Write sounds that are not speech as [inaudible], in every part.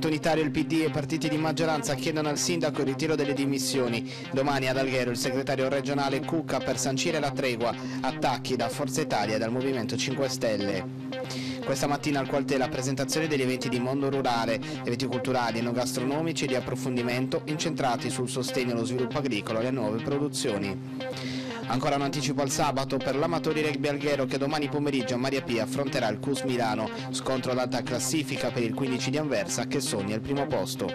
movimento unitario, il PD e partiti di maggioranza chiedono al sindaco il ritiro delle dimissioni. Domani ad Alghero il segretario regionale Cucca per sancire la tregua. Attacchi da Forza Italia e dal Movimento 5 Stelle. Questa mattina al Qualtè la presentazione degli eventi di mondo rurale, eventi culturali, enogastronomici e di approfondimento incentrati sul sostegno allo sviluppo agricolo e alle nuove produzioni. Ancora un anticipo al sabato per l'amatori rugby alghero che domani pomeriggio a Maria Pia affronterà il CUS Milano, scontro ad alta classifica per il 15 di Anversa che sogna il primo posto.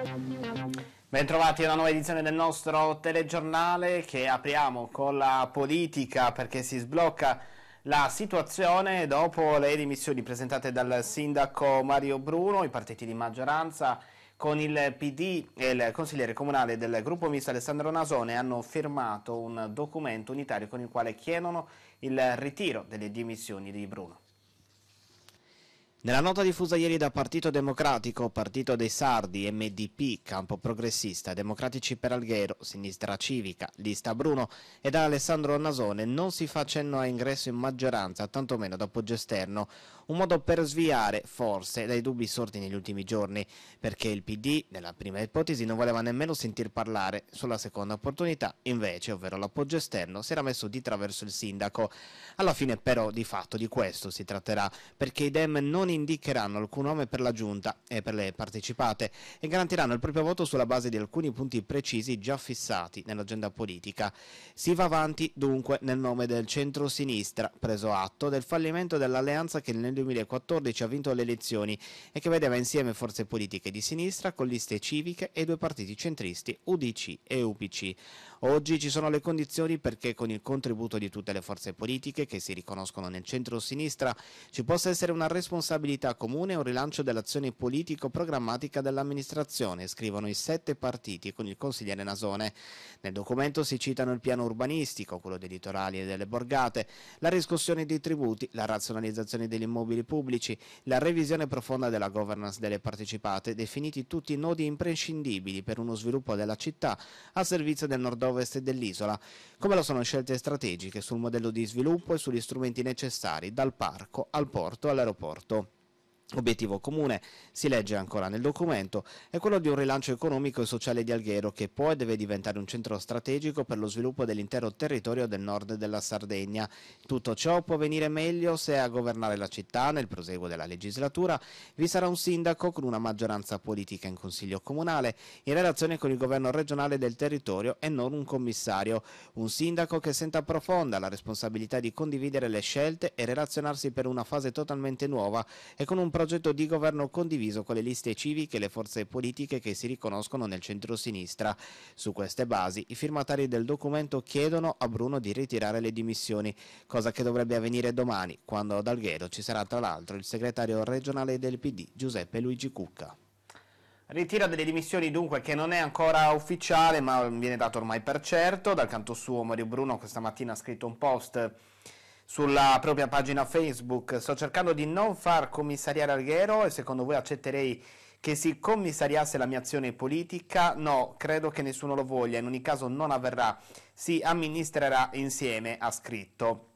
Bentrovati a una nuova edizione del nostro telegiornale che apriamo con la politica perché si sblocca la situazione dopo le dimissioni presentate dal sindaco Mario Bruno, i partiti di maggioranza con il PD e il consigliere comunale del gruppo misto Alessandro Nasone hanno firmato un documento unitario con il quale chiedono il ritiro delle dimissioni di Bruno. Nella nota diffusa ieri da Partito Democratico, Partito dei Sardi, MDP, Campo Progressista, Democratici per Alghero, Sinistra Civica, Lista Bruno e da Alessandro Nasone non si fa cenno a ingresso in maggioranza, tantomeno dopo gesterno un modo per sviare, forse, dai dubbi sorti negli ultimi giorni, perché il PD, nella prima ipotesi, non voleva nemmeno sentir parlare, sulla seconda opportunità, invece, ovvero l'appoggio esterno, si era messo di traverso il sindaco. Alla fine però, di fatto, di questo si tratterà, perché i Dem non indicheranno alcun nome per la giunta e per le partecipate e garantiranno il proprio voto sulla base di alcuni punti precisi già fissati nell'agenda politica. Si va avanti, dunque, nel nome del centro-sinistra, preso atto del fallimento dell'alleanza che nel nel 2014 ha vinto le elezioni e che vedeva insieme forze politiche di sinistra, con liste civiche e due partiti centristi UDC e UPC. Oggi ci sono le condizioni perché con il contributo di tutte le forze politiche che si riconoscono nel centro-sinistra ci possa essere una responsabilità comune e un rilancio dell'azione politico-programmatica dell'amministrazione, scrivono i sette partiti con il consigliere Nasone. Nel documento si citano il piano urbanistico, quello dei litorali e delle borgate, la riscossione dei tributi, la razionalizzazione degli immobili pubblici, la revisione profonda della governance delle partecipate, definiti tutti i nodi imprescindibili per uno sviluppo della città a servizio del nord-ovest ovest dell'isola, come lo sono scelte strategiche sul modello di sviluppo e sugli strumenti necessari dal parco al porto all'aeroporto. Obiettivo comune, si legge ancora nel documento, è quello di un rilancio economico e sociale di Alghero che può e deve diventare un centro strategico per lo sviluppo dell'intero territorio del nord della Sardegna. Tutto ciò può venire meglio se a governare la città nel proseguo della legislatura vi sarà un sindaco con una maggioranza politica in consiglio comunale in relazione con il governo regionale del territorio e non un commissario, un sindaco che senta profonda la responsabilità di condividere le scelte e relazionarsi per una fase totalmente nuova e con un progetto progetto di governo condiviso con le liste civiche e le forze politiche che si riconoscono nel centro-sinistra. Su queste basi i firmatari del documento chiedono a Bruno di ritirare le dimissioni, cosa che dovrebbe avvenire domani, quando ad Alghero ci sarà tra l'altro il segretario regionale del PD Giuseppe Luigi Cucca. Ritira delle dimissioni dunque che non è ancora ufficiale ma viene dato ormai per certo, dal canto suo Mario Bruno questa mattina ha scritto un post sulla propria pagina Facebook. Sto cercando di non far commissariare Alghero e secondo voi accetterei che si commissariasse la mia azione politica? No, credo che nessuno lo voglia, in ogni caso non avverrà, si amministrerà insieme, ha scritto.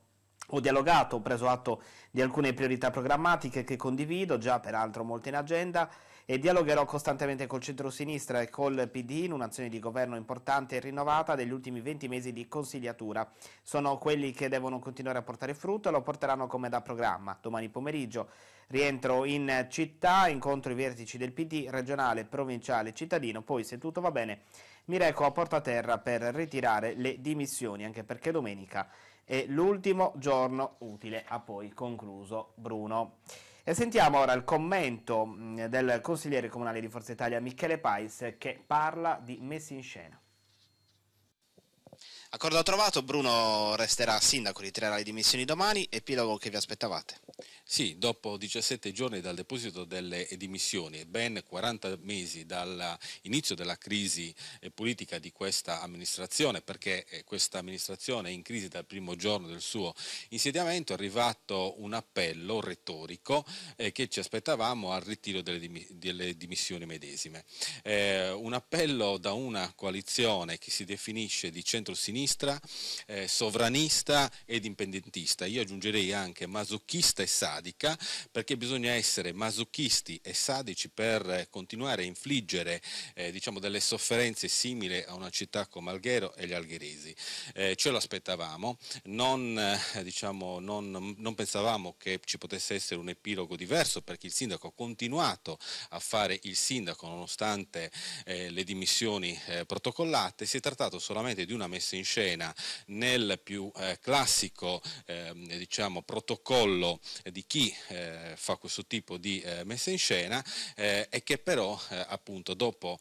Ho dialogato, ho preso atto di alcune priorità programmatiche che condivido, già peraltro molte in agenda, e dialogherò costantemente col centro-sinistra e col PD in un'azione di governo importante e rinnovata degli ultimi 20 mesi di consigliatura. Sono quelli che devono continuare a portare frutto e lo porteranno come da programma. Domani pomeriggio rientro in città, incontro i vertici del PD regionale, provinciale, cittadino, poi se tutto va bene mi reco a Porta Terra per ritirare le dimissioni, anche perché domenica e l'ultimo giorno utile ha poi concluso Bruno. E sentiamo ora il commento mm, del consigliere comunale di Forza Italia Michele Pais che parla di messi in scena. Accordo trovato, Bruno resterà sindaco, ritirerà le dimissioni domani, epilogo che vi aspettavate? Sì, dopo 17 giorni dal deposito delle dimissioni e ben 40 mesi dall'inizio della crisi eh, politica di questa amministrazione, perché eh, questa amministrazione è in crisi dal primo giorno del suo insediamento, è arrivato un appello retorico eh, che ci aspettavamo al ritiro delle, dim delle dimissioni medesime. Eh, un appello da una coalizione che si definisce di centro-sinistra sinistra, eh, sovranista ed indipendentista. Io aggiungerei anche masochista e sadica perché bisogna essere masochisti e sadici per eh, continuare a infliggere eh, diciamo, delle sofferenze simili a una città come Alghero e gli algheresi. Eh, ce lo aspettavamo, non, eh, diciamo, non, non pensavamo che ci potesse essere un epilogo diverso perché il sindaco ha continuato a fare il sindaco nonostante eh, le dimissioni eh, protocollate, si è trattato solamente di una messa in scena nel più eh, classico eh, diciamo, protocollo di chi eh, fa questo tipo di eh, messa in scena e eh, che però appunto dopo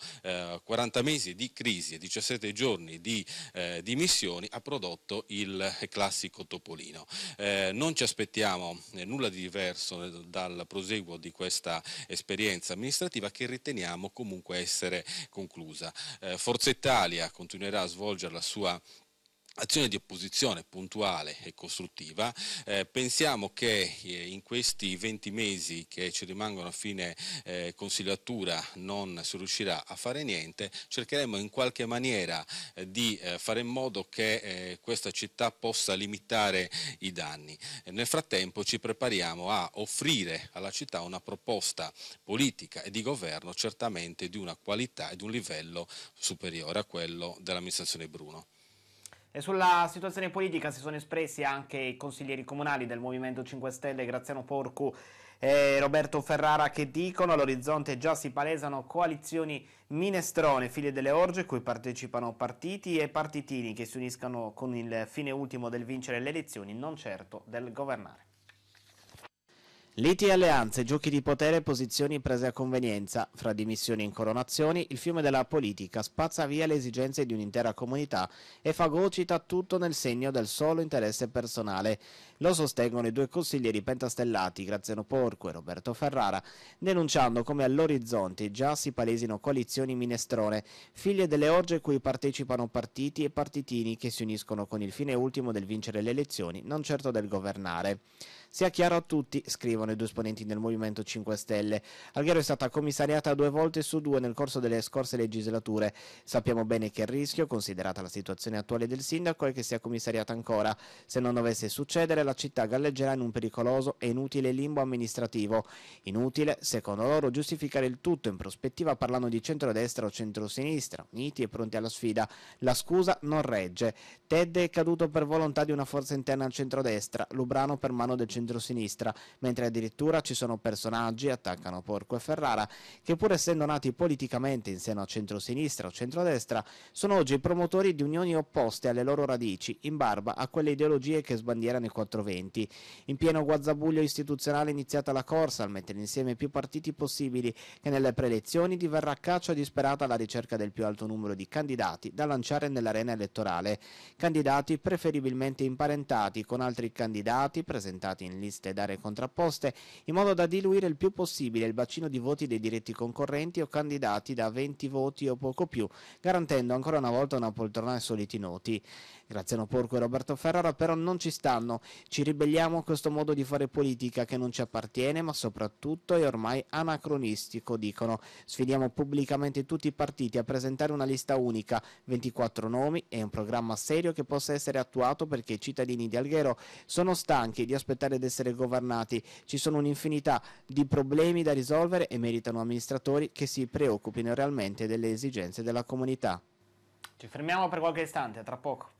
40 mesi di crisi e 17 giorni di dimissioni ha prodotto il classico Topolino. non ci aspettiamo nulla di diverso dal proseguo di questa esperienza amministrativa che riteniamo comunque essere conclusa. Forza Italia continuerà a svolgere la sua azione di opposizione puntuale e costruttiva. Eh, pensiamo che eh, in questi 20 mesi che ci rimangono a fine eh, consigliatura non si riuscirà a fare niente, cercheremo in qualche maniera eh, di eh, fare in modo che eh, questa città possa limitare i danni. nel frattempo ci prepariamo a offrire alla città una proposta politica e di governo certamente di una qualità e di un livello superiore a quello dell'amministrazione Bruno. E sulla situazione politica si sono espressi anche i consiglieri comunali del Movimento 5 Stelle, Graziano Porcu e Roberto Ferrara, che dicono all'orizzonte già si palesano coalizioni minestrone, figlie delle orge, cui partecipano partiti e partitini che si uniscano con il fine ultimo del vincere le elezioni, non certo del governare. Liti e alleanze, giochi di potere e posizioni prese a convenienza. Fra dimissioni e incoronazioni, il fiume della politica spazza via le esigenze di un'intera comunità e fagocita tutto nel segno del solo interesse personale. Lo sostengono i due consiglieri pentastellati, Graziano Porco e Roberto Ferrara, denunciando come all'orizzonte già si palesino coalizioni minestrone, figlie delle orge cui partecipano partiti e partitini che si uniscono con il fine ultimo del vincere le elezioni, non certo del governare. Sia chiaro a tutti, scrivono i due esponenti del Movimento 5 Stelle. Alghero è stata commissariata due volte su due nel corso delle scorse legislature. Sappiamo bene che il rischio, considerata la situazione attuale del sindaco, è che sia commissariata ancora. Se non dovesse succedere, la città galleggerà in un pericoloso e inutile limbo amministrativo. Inutile, secondo loro, giustificare il tutto in prospettiva parlando di centrodestra o centrosinistra, uniti e pronti alla sfida. La scusa non regge. Ted è caduto per volontà di una forza interna al centrodestra, Lubrano per mano del centrodestra centrosinistra, mentre addirittura ci sono personaggi, attaccano Porco e Ferrara, che pur essendo nati politicamente in seno a centrosinistra o centrodestra, sono oggi promotori di unioni opposte alle loro radici, in barba a quelle ideologie che sbandierano i 420. In pieno guazzabuglio istituzionale è iniziata la corsa al mettere insieme più partiti possibili che nelle preelezioni diverrà caccia disperata alla ricerca del più alto numero di candidati da lanciare nell'arena elettorale. Candidati preferibilmente imparentati con altri candidati presentati in liste d'aree contrapposte, in modo da diluire il più possibile il bacino di voti dei diretti concorrenti o candidati da 20 voti o poco più, garantendo ancora una volta una poltrona ai soliti noti. Graziano Porco e Roberto Ferrara però non ci stanno. Ci ribelliamo a questo modo di fare politica che non ci appartiene ma soprattutto è ormai anacronistico, dicono. Sfidiamo pubblicamente tutti i partiti a presentare una lista unica, 24 nomi e un programma serio che possa essere attuato perché i cittadini di Alghero sono stanchi di aspettare di essere governati. Ci sono un'infinità di problemi da risolvere e meritano amministratori che si preoccupino realmente delle esigenze della comunità. Ci fermiamo per qualche istante, tra poco.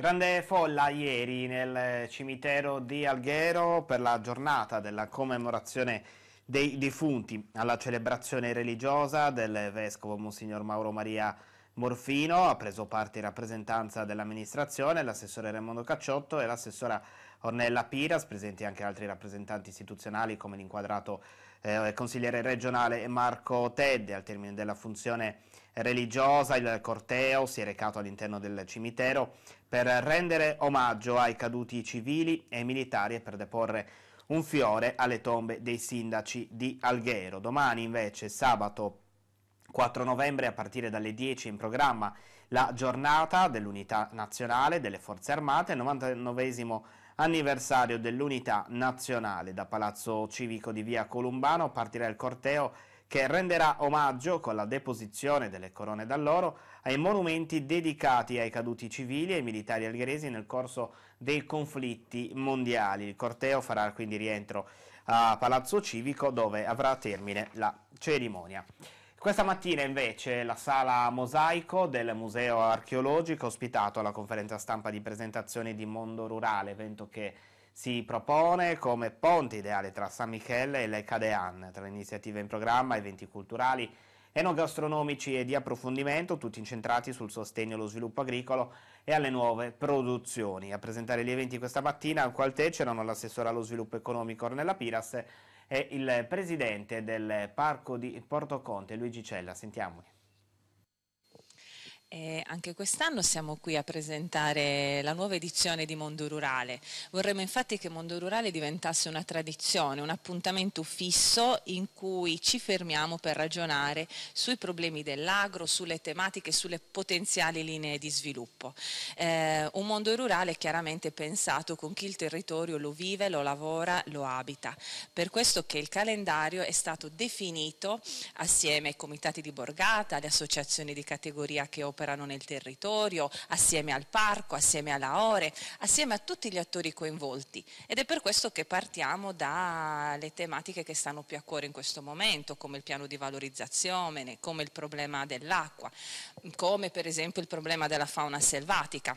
Grande folla ieri nel eh, cimitero di Alghero per la giornata della commemorazione dei defunti alla celebrazione religiosa del vescovo Monsignor Mauro Maria Morfino, ha preso parte in rappresentanza dell'amministrazione, l'assessore Raimondo Cacciotto e l'assessora Ornella Piras, presenti anche altri rappresentanti istituzionali come l'inquadrato eh, consigliere regionale Marco Tedde. Al termine della funzione religiosa il corteo si è recato all'interno del cimitero per rendere omaggio ai caduti civili e militari e per deporre un fiore alle tombe dei sindaci di Alghero. Domani invece, sabato 4 novembre a partire dalle 10 in programma la giornata dell'unità nazionale delle forze armate, 99 anniversario dell'unità nazionale. Da Palazzo Civico di Via Columbano partirà il corteo che renderà omaggio con la deposizione delle corone d'alloro ai monumenti dedicati ai caduti civili e ai militari algheresi nel corso dei conflitti mondiali. Il corteo farà quindi rientro a Palazzo Civico dove avrà termine la cerimonia. Questa mattina invece la sala Mosaico del Museo Archeologico ospitato alla conferenza stampa di presentazione di Mondo Rurale, evento che si propone come ponte ideale tra San Michele e le Cadean, tra le iniziative in programma, eventi culturali, enogastronomici e di approfondimento, tutti incentrati sul sostegno allo sviluppo agricolo e alle nuove produzioni. A presentare gli eventi questa mattina al Qualtè c'erano l'assessore allo sviluppo economico Ornella Piras e il presidente del parco di Porto Conte, Luigi Cella. Sentiamoli. E anche quest'anno siamo qui a presentare la nuova edizione di Mondo Rurale. Vorremmo infatti che Mondo Rurale diventasse una tradizione, un appuntamento fisso in cui ci fermiamo per ragionare sui problemi dell'agro, sulle tematiche, sulle potenziali linee di sviluppo. Eh, un mondo rurale chiaramente pensato con chi il territorio lo vive, lo lavora, lo abita. Per questo che il calendario è stato definito assieme ai comitati di borgata, alle associazioni di categoria che operano operano nel territorio, assieme al parco, assieme alla ORE, assieme a tutti gli attori coinvolti ed è per questo che partiamo dalle tematiche che stanno più a cuore in questo momento, come il piano di valorizzazione, come il problema dell'acqua, come per esempio il problema della fauna selvatica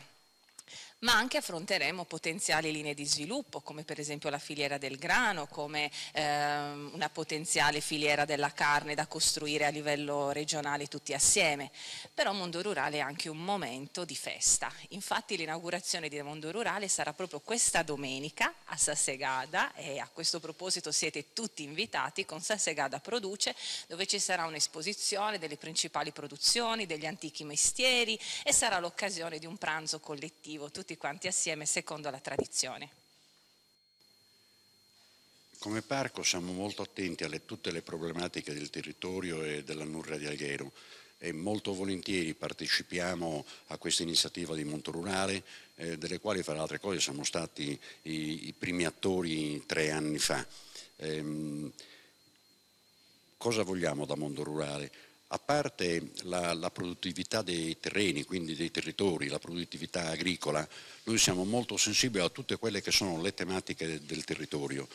ma anche affronteremo potenziali linee di sviluppo come per esempio la filiera del grano, come ehm, una potenziale filiera della carne da costruire a livello regionale tutti assieme. Però Mondo Rurale è anche un momento di festa. Infatti l'inaugurazione di Mondo Rurale sarà proprio questa domenica a Sassegada e a questo proposito siete tutti invitati con Sassegada Produce dove ci sarà un'esposizione delle principali produzioni, degli antichi mestieri e sarà l'occasione di un pranzo collettivo. Tutti tutti quanti assieme secondo la tradizione. Come parco siamo molto attenti alle tutte le problematiche del territorio e della Nurra di Alghero e molto volentieri partecipiamo a questa iniziativa di Monto Rurale, eh, delle quali fra le altre cose siamo stati i, i primi attori tre anni fa. Eh, cosa vogliamo da Mondo Rurale? a parte la, la, produttività dei terreni, quindi dei territori, la produttività agricola, noi siamo molto sensibili a tutte quelle che sono le tematiche del territorio,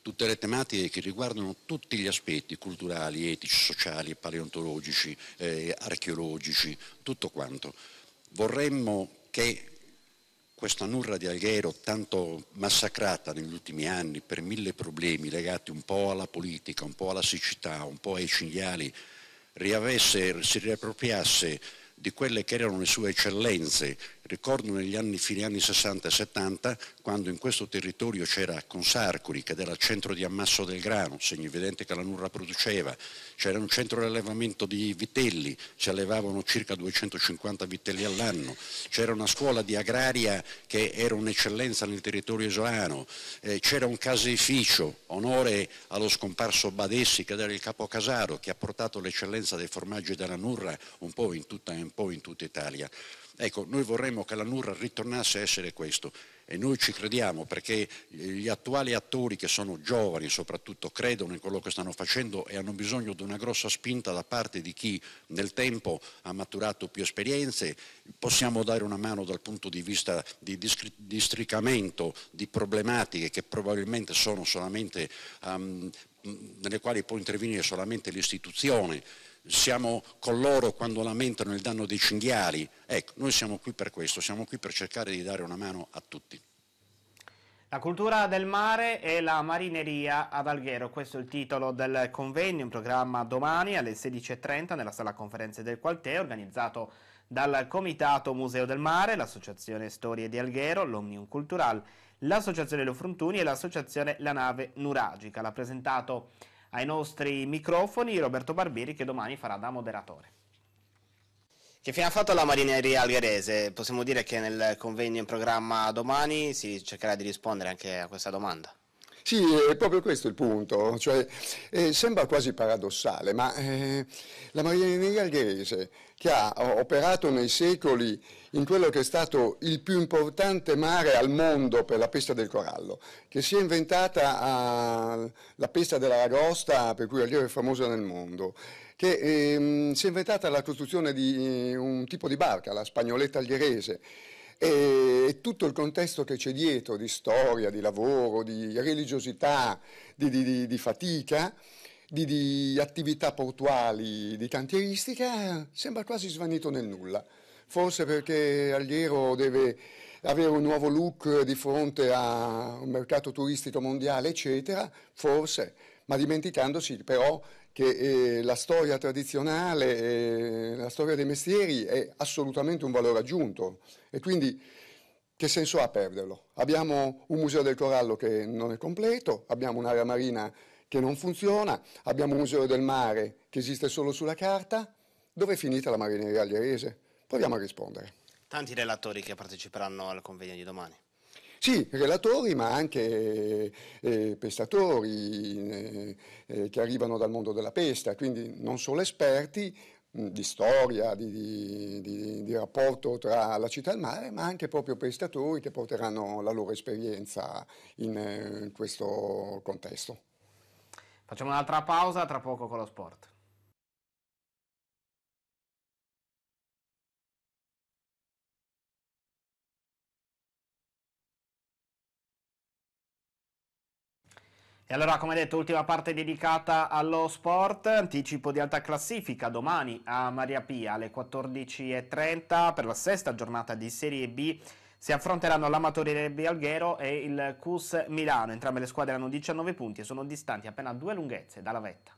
tutte le tematiche che riguardano tutti gli aspetti culturali, etici, sociali, paleontologici, eh, archeologici, tutto quanto. Vorremmo che questa nurra di Alghero, tanto massacrata negli ultimi anni per mille problemi legati un po' alla politica, un po' alla siccità, un po' ai cinghiali, riavesse, si riappropriasse di quelle che erano le sue eccellenze. Ricordo negli anni, fine anni 60 e 70, quando in questo territorio c'era Consarcoli, che era il centro di ammasso del grano, segno evidente che la Nurra produceva, c'era un centro di allevamento di vitelli, si allevavano circa 250 vitelli all'anno, c'era una scuola di agraria che era un'eccellenza nel territorio isolano, eh, c'era un caseificio, onore allo scomparso Badessi, che era il capo Casaro, che ha portato l'eccellenza dei formaggi della Nurra un po' in tutta Europa un po' in tutta Italia. Ecco, noi vorremmo che la Nurra ritornasse a essere questo e noi ci crediamo perché gli attuali attori che sono giovani soprattutto credono in quello che stanno facendo e hanno bisogno di una grossa spinta da parte di chi nel tempo ha maturato più esperienze, possiamo dare una mano dal punto di vista di districamento di problematiche che probabilmente sono solamente um, nelle quali può intervenire solamente l'istituzione siamo con loro quando lamentano il danno dei cinghiali. Ecco, noi siamo qui per questo, siamo qui per cercare di dare una mano a tutti. La cultura del mare e la marineria ad Alghero, questo è il titolo del convegno, un programma domani alle 16.30 nella sala conferenze del Qualtè, organizzato dal Comitato Museo del Mare, l'Associazione Storie di Alghero, l'Omnium Cultural, l'Associazione Lo Fruntuni e l'Associazione La Nave Nuragica. L'ha presentato ai nostri microfoni Roberto Barbieri che domani farà da moderatore. Che fine ha fatto la marineria algherese? Possiamo dire che nel convegno in programma domani si cercherà di rispondere anche a questa domanda. Sì, è proprio questo il punto, cioè, eh, sembra quasi paradossale, ma eh, la marineria algherese che ha operato nei secoli in quello che è stato il più importante mare al mondo per la pesca del corallo, che si è inventata uh, la pesca dell'aragosta, per cui l'Algeria è famosa nel mondo, che ehm, si è inventata la costruzione di eh, un tipo di barca, la spagnoletta algherese, e tutto il contesto che c'è dietro di storia, di lavoro, di religiosità, di, di, di fatica, di, di, attività portuali, di cantieristica, sembra quasi svanito nel nulla. Forse perché Alghero deve avere un nuovo look di fronte a un mercato turistico mondiale, eccetera, forse ma dimenticandosi però che eh, la storia tradizionale, eh, la storia dei mestieri è assolutamente un valore aggiunto e quindi che senso ha perderlo? Abbiamo un museo del corallo che non è completo, abbiamo un'area marina che non funziona, abbiamo un museo del mare che esiste solo sulla carta, dove è finita la marineria algerese? Proviamo a rispondere. Tanti relatori che parteciperanno al convegno di domani. Sì, relatori ma anche eh, eh pescatori eh, eh, che arrivano dal mondo della pesca, quindi non solo esperti, mm, di storia, di, di, di, rapporto tra la città e il mare, ma anche proprio pescatori che porteranno la loro esperienza in, in eh, questo contesto. Facciamo un'altra pausa, tra poco con lo sport. E allora, come detto, ultima parte dedicata allo sport, anticipo di alta classifica domani a Maria Pia alle 14.30 per la sesta giornata di Serie B. Si affronteranno l'Amatoriale B Alghero e il Cus Milano. Entrambe le squadre hanno 19 punti e sono distanti appena due lunghezze dalla vetta.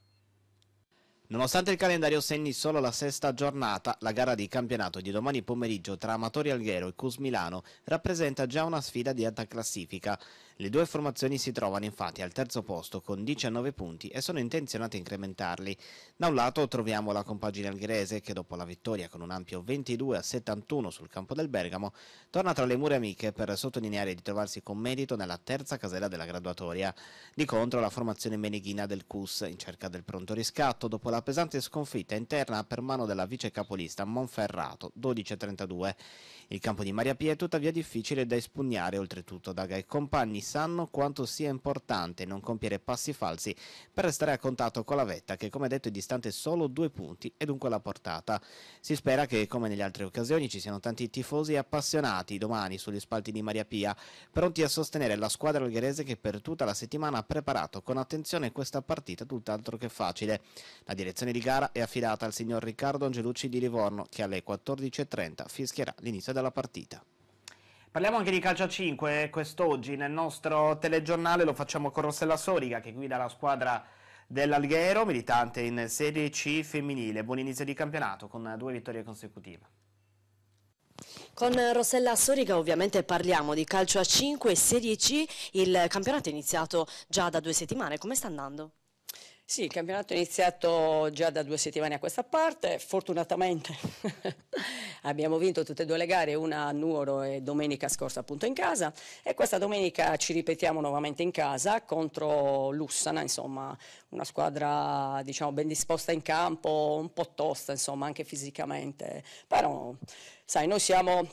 Nonostante il calendario segni solo la sesta giornata, la gara di campionato di domani pomeriggio tra Amatori Alghero e Cus Milano rappresenta già una sfida di alta classifica. Le due formazioni si trovano infatti al terzo posto con 19 punti e sono intenzionate a incrementarli. Da un lato troviamo la compagine algherese che dopo la vittoria con un ampio 22 a 71 sul campo del Bergamo torna tra le mura amiche per sottolineare di trovarsi con merito nella terza casella della graduatoria. Di contro la formazione meneghina del Cus in cerca del pronto riscatto dopo la la pesante sconfitta interna per mano della vice capolista Monferrato 12-32. Il campo di Maria Pia è tuttavia difficile da espugnare, oltretutto Daga e compagni sanno quanto sia importante non compiere passi falsi per restare a contatto con la vetta che come detto è distante solo due punti e dunque la portata. Si spera che come nelle altre occasioni ci siano tanti tifosi appassionati domani sugli spalti di Maria Pia, pronti a sostenere la squadra algherese che per tutta la settimana ha preparato con attenzione questa partita tutt'altro che facile. La direzione di gara è affidata al signor Riccardo Angelucci di Livorno che alle 14.30 fischierà l'inizio della dalla partita. Parliamo anche di calcio a 5 eh, quest'oggi nel nostro telegiornale, lo facciamo con Rossella Soriga che guida la squadra dell'Alghero, militante in Serie C femminile. Buon inizio di campionato con due vittorie consecutive. Con Rossella Soriga ovviamente parliamo di calcio a 5 Serie C, il campionato è iniziato già da due settimane, come sta andando? Sì, il campionato è iniziato già da due settimane a questa parte, fortunatamente [laughs] abbiamo vinto tutte e due le gare, una a Nuoro e domenica scorsa appunto in casa e questa domenica ci ripetiamo nuovamente in casa contro Lussana, insomma una squadra diciamo ben disposta in campo, un po' tosta insomma anche fisicamente, però sai noi siamo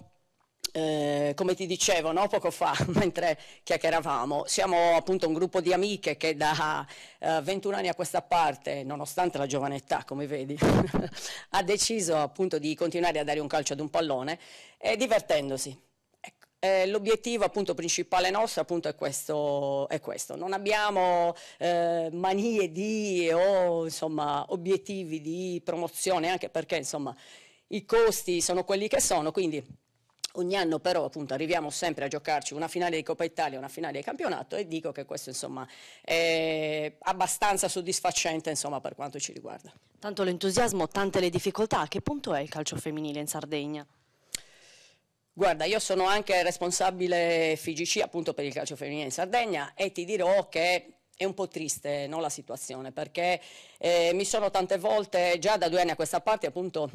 eh, come ti dicevo no? poco fa [laughs] mentre chiacchieravamo, siamo appunto un gruppo di amiche che da eh, 21 anni a questa parte, nonostante la giovane età come vedi, [laughs] ha deciso appunto di continuare a dare un calcio ad un pallone eh, divertendosi. Ecco, eh, l'obiettivo appunto principale nostro appunto è questo, è questo. non abbiamo eh, manie di o insomma obiettivi di promozione anche perché insomma i costi sono quelli che sono quindi Ogni anno però appunto arriviamo sempre a giocarci una finale di Coppa Italia, una finale di campionato e dico che questo insomma è abbastanza soddisfacente insomma per quanto ci riguarda. Tanto l'entusiasmo, tante le difficoltà, a che punto è il calcio femminile in Sardegna? Guarda, io sono anche responsabile FIGC appunto per il calcio femminile in Sardegna e ti dirò che è un po' triste no, la situazione perché eh, mi sono tante volte, già da due anni a questa parte appunto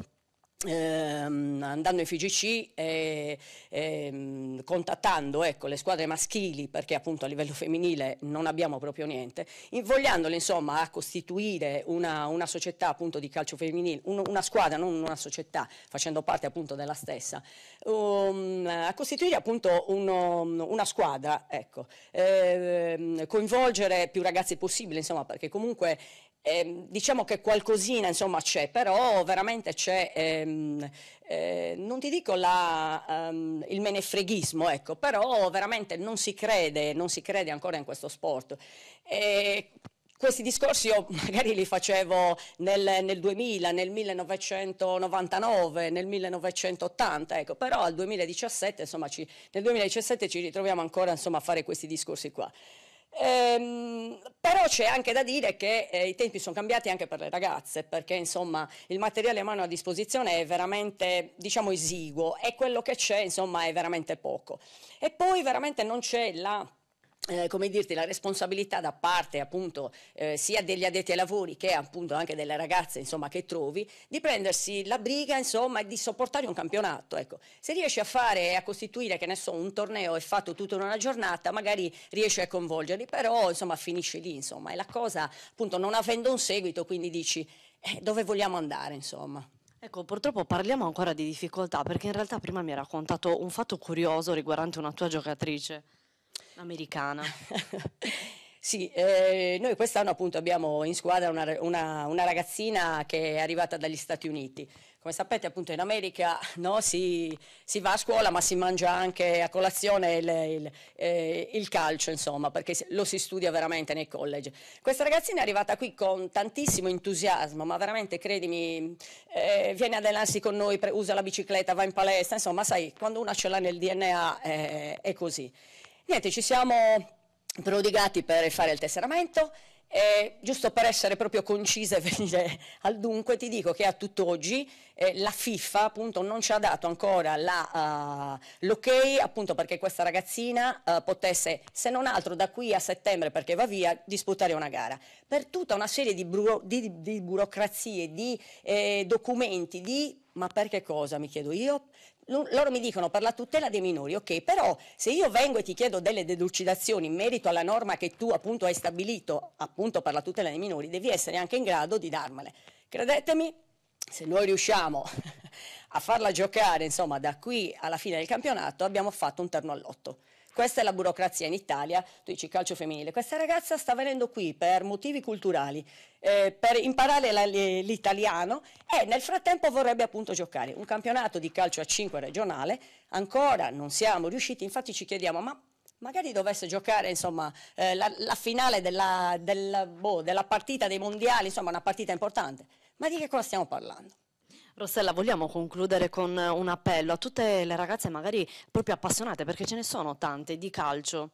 Ehm, andando in FGC e ehm, contattando ecco, le squadre maschili perché appunto a livello femminile non abbiamo proprio niente, invogliandole insomma a costituire una, una società appunto di calcio femminile, un, una squadra, non una società, facendo parte appunto della stessa, um, a costituire appunto uno, una squadra, ecco, ehm, coinvolgere più ragazze possibile insomma perché comunque eh, diciamo che qualcosina insomma c'è, però veramente c'è, ehm, eh, non ti dico la, ehm, il menefreghismo, ecco, però veramente non si crede, non si crede ancora in questo sport. Eh, questi discorsi io [laughs] magari li facevo nel, nel, 2000, nel 1999, nel 1980, ecco, però 2017, insomma, ci, nel 2017 ci ritroviamo ancora insomma, a fare questi discorsi qua. Ehm, però c'è anche da dire che eh, i tempi sono cambiati anche per le ragazze, perché insomma il materiale a mano a disposizione è veramente diciamo esiguo e quello che c'è insomma è veramente poco. E poi veramente non c'è la eh, come dirti, la responsabilità da parte appunto eh, sia degli addetti ai lavori che appunto anche delle ragazze insomma che trovi di prendersi la briga insomma di sopportare un campionato ecco se riesci a fare e a costituire che ne so un torneo è fatto tutto in una giornata magari riesci a coinvolgerli però insomma finisci lì insomma e la cosa appunto non avendo un seguito quindi dici eh, dove vogliamo andare insomma Ecco, purtroppo parliamo ancora di difficoltà perché in realtà prima mi hai raccontato un fatto curioso riguardante una tua giocatrice. Americana. [laughs] Sì, eh, noi quest'anno appunto abbiamo in squadra una, una, una, ragazzina che è arrivata dagli Stati Uniti. Come sapete appunto in America [laughs] no, si, si, va a scuola ma si mangia anche a colazione il, il, eh, il, calcio insomma perché lo si studia veramente nei college. Questa ragazzina è arrivata qui con tantissimo entusiasmo ma veramente credimi eh, viene ad allenarsi con noi, usa la bicicletta, va in palestra, insomma sai quando una ce l'ha nel DNA eh, è così. Niente, ci siamo prodigati per fare il tesseramento. Eh, giusto per essere proprio concisa e [laughs] venire al dunque, ti dico che a tutt'oggi eh, la FIFA appunto non ci ha dato ancora eh, l'ok uh, appunto perché questa ragazzina uh, potesse, se non altro da qui a settembre perché va via, disputare una gara. Per tutta una serie di, buro, di, di burocrazie, di eh, documenti, di ma perché cosa mi chiedo io? loro mi dicono per la tutela dei minori, ok, però se io vengo e ti chiedo delle delucidazioni in merito alla norma che tu appunto hai stabilito appunto per la tutela dei minori, devi essere anche in grado di darmele. Credetemi, se noi riusciamo [laughs] a farla giocare insomma da qui alla fine del campionato abbiamo fatto un terno all'otto. Questa è la burocrazia in Italia, tu dici calcio femminile. Questa ragazza sta venendo qui per motivi culturali, eh, per imparare l'italiano e nel frattempo vorrebbe appunto giocare un campionato di calcio a 5 regionale. Ancora non siamo riusciti, infatti ci chiediamo ma magari dovesse giocare insomma, eh, la, la, finale della, della, boh, della partita dei mondiali, insomma una partita importante. Ma di che cosa stiamo parlando? Rossella, vogliamo concludere con eh, un appello a tutte le ragazze magari proprio appassionate, perché ce ne sono tante, di calcio.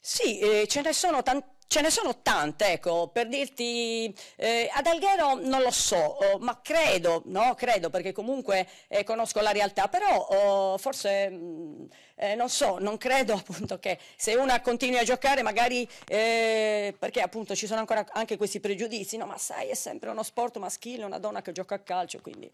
Sì, eh, ce ne sono tante. Ce ne sono tante, ecco, per dirti, eh, ad Alghero non lo so, oh, ma credo, no? credo perché comunque eh, conosco la realtà, però oh, forse, mh, mm, eh, non so, non credo [laughs] appunto che se una continui a giocare magari, eh, perché appunto ci sono ancora anche questi pregiudizi, no ma sai è sempre uno sport maschile, una donna che gioca a calcio, quindi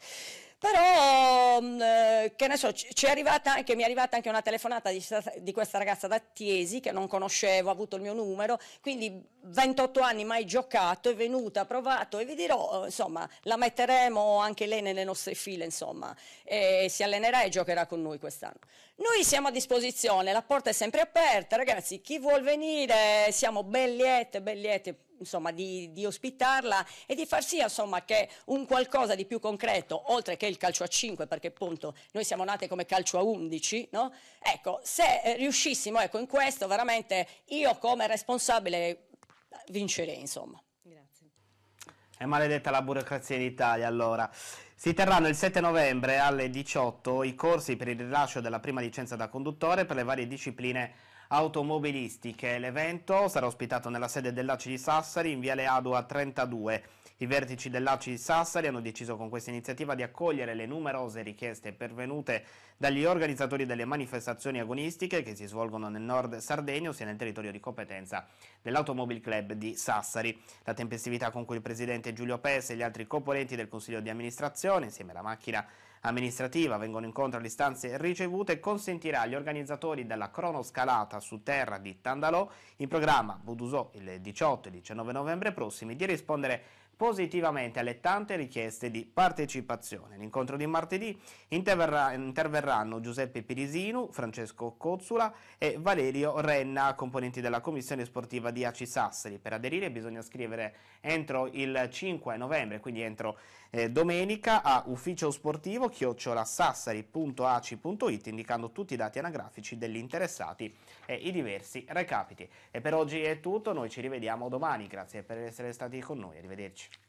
però, mm, eh, che ne so, ci è arrivata anche, mi è arrivata anche una telefonata di, di, questa ragazza da Tiesi che non conoscevo, ha avuto il mio numero, quindi 28 anni mai giocato, è venuta, ha provato e vi dirò, eh, insomma, la metteremo anche lei nelle nostre file, insomma, e si allenerà e giocherà con noi quest'anno. Noi siamo a disposizione, la porta è sempre aperta, ragazzi, chi vuol venire, siamo ben lieti, ben lieti insomma, di, di, ospitarla e di far sì insomma, che un qualcosa di più concreto, oltre che il calcio a 5, perché appunto noi siamo nate come calcio a 11, no? ecco, se eh, riuscissimo ecco, in questo, veramente io come responsabile vincerei. Insomma. Grazie. È maledetta la burocrazia in Italia allora. Si terranno il 7 novembre alle 18 i corsi per il rilascio della prima licenza da conduttore per le varie discipline automobilistiche. L'evento sarà ospitato nella sede dell'ACI di Sassari in Viale Adua 32 i vertici dell'ACI Sassari hanno deciso con questa iniziativa di accogliere le numerose richieste pervenute dagli organizzatori delle manifestazioni agonistiche che si svolgono nel nord Sardegna, ossia nel territorio di competenza dell'Automobile Club di Sassari. La tempestività con cui il presidente Giulio Pes e gli altri componenti del consiglio di amministrazione, insieme alla macchina amministrativa, vengono incontro alle istanze ricevute consentirà agli organizzatori della cronoscalata su terra di Tandalò, in programma Budusò il 18 e 19 novembre prossimi, di rispondere positivamente alle tante richieste di partecipazione. L'incontro di martedì interverrà, interverranno Giuseppe Pirisinu, Francesco Cozzula e Valerio Renna, componenti della commissione sportiva di Aci Sassari. Per aderire bisogna scrivere entro il 5 novembre, quindi entro eh, domenica a ufficio sportivo chiocciolasassari.aci.it indicando tutti i dati anagrafici degli interessati e i diversi recapiti. E per oggi è tutto, noi ci rivediamo domani, grazie per essere stati con noi, arrivederci.